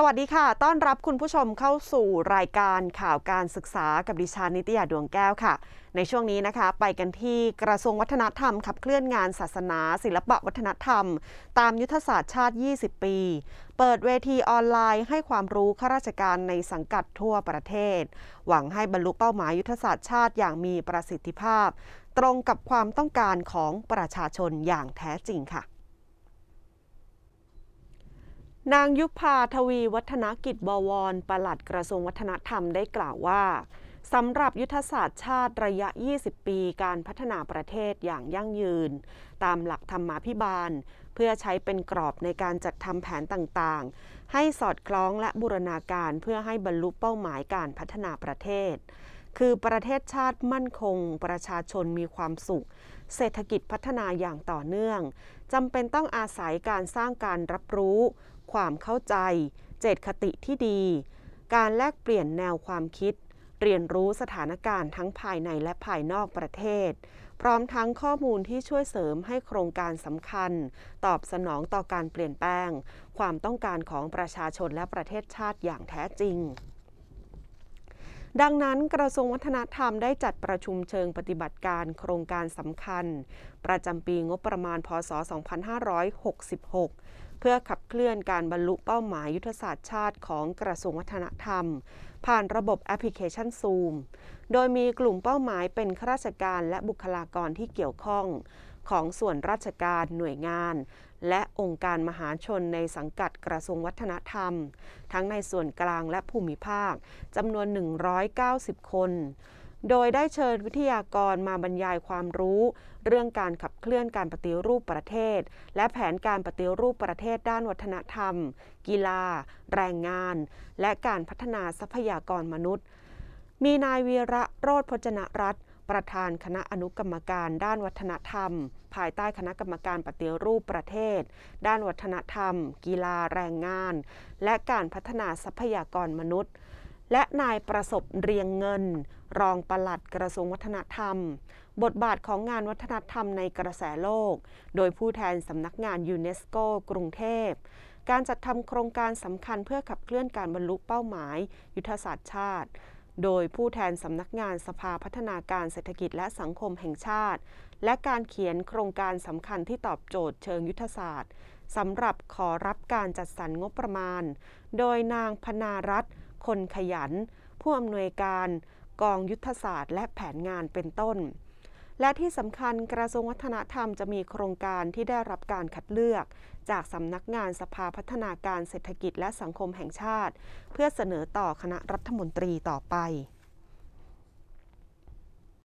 สวัสดีค่ะ ต้อนรับคุณผู้ชมเข้าสู่รายการข่าวการศึกษากับดิฉันนิตยาดวงแก้วค่ะ ในช่วงนี้นะคะ ไปกันที่กระทรวงวัฒนธรรม ขับเคลื่อนงานศาสนา ศิลปะวัฒนธรรม ตามยุทธศาสตร์ชาติ 20 ปี เปิดเวทีออนไลน์ให้ความรู้ข้าราชการในสังกัดทั่วประเทศ หวังให้บรรลุเป้าหมายยุทธศาสตร์ชาติอย่างมีประสิทธิภาพ ตรงกับความต้องการของประชาชนอย่างแท้จริงค่ะนางยุพาทวีวัฒนกิจบวรประหลัดกระทรวงวัฒนธรรมได้กล่าวว่า สำหรับยุทธศาสตร์ชาติระยะ 20 ปีการพัฒนาประเทศอย่างยั่งยืน ตามหลักธรรมาภิบาล เพื่อใช้เป็นกรอบในการจัดทำแผนต่างๆ ให้สอดคล้องและบูรณาการเพื่อให้บรรลุเป้าหมายการพัฒนาประเทศ คือประเทศชาติมั่นคงประชาชนมีความสุข เศรษฐกิจพัฒนาอย่างต่อเนื่องจำเป็นต้องอาศัยการสร้างการรับรู้ความเข้าใจ เจตคติที่ดี การแลกเปลี่ยนแนวความคิด เรียนรู้สถานการณ์ทั้งภายในและภายนอกประเทศ พร้อมทั้งข้อมูลที่ช่วยเสริมให้โครงการสำคัญ ตอบสนองต่อการเปลี่ยนแปลง ความต้องการของประชาชนและประเทศชาติอย่างแท้จริง ดังนั้นกระทรวงวัฒนธรรมได้จัดประชุมเชิงปฏิบัติการโครงการสำคัญ ประจำปีงบประมาณพศ 2566เพื่อขับเคลื่อนการบรรลุเป้าหมายยุทธศาสตร์ชาติของกระทรวงวัฒนธรรม ผ่านระบบแอปพลิเคชัน Zoom โดยมีกลุ่มเป้าหมายเป็นข้าราชการและบุคลากรที่เกี่ยวข้อง ของส่วนราชการหน่วยงานและองค์การมหาชนในสังกัดกระทรวงวัฒนธรรม ทั้งในส่วนกลางและภูมิภาค จำนวน 190 คนโดยได้เชิญวิทยากรมาบรรยายความรู้ เรื่องการขับเคลื่อนการปฏิรูปประเทศ และแผนการปฏิรูปประเทศ ด้านวัฒนธรรม กีฬา แรงงาน และการพัฒนาทรัพยากรมนุษย์ มีนายวีระโรธพจนรัตประธานคณะอนุกรรมการ ด้านวัฒนธรรม ภายใต้คณะกรรมการปฏิรูปประเทศ ด้านวัฒนธรรม กีฬาแรงงาน และการพัฒนาทรัพยากรมนุษย์ และนายประสบเรียงเงินรองปลัดกระทรวงวัฒนธรรม บทบาทของงานวัฒนธรรมในกระแสโลกโดยผู้แทนสำนักงานยูเนสโกกรุงเทพการจัดทำโครงการสำคัญเพื่อขับเคลื่อนการบรรลุเป้าหมาย ยุทธศาสตร์ชาติ โดยผู้แทนสำนักงานสภาพัฒนาการเศรษฐกิจและสังคมแห่งชาติ และการเขียนโครงการสำคัญที่ตอบโจทย์เชิงยุทธศาสตร์สำหรับขอรับการจัดสรรงบประมาณ โดยนางพนารัตน์คนขยัน ผู้อำนวยการกองยุทธศาสตร์และแผนงานเป็นต้น และที่สำคัญกระทรวงวัฒนธรรมจะมีโครงการที่ได้รับการคัดเลือก จากสำนักงานสภาพัฒนาการเศรษฐกิจและสังคมแห่งชาติ เพื่อเสนอต่อคณะรัฐมนตรีต่อไป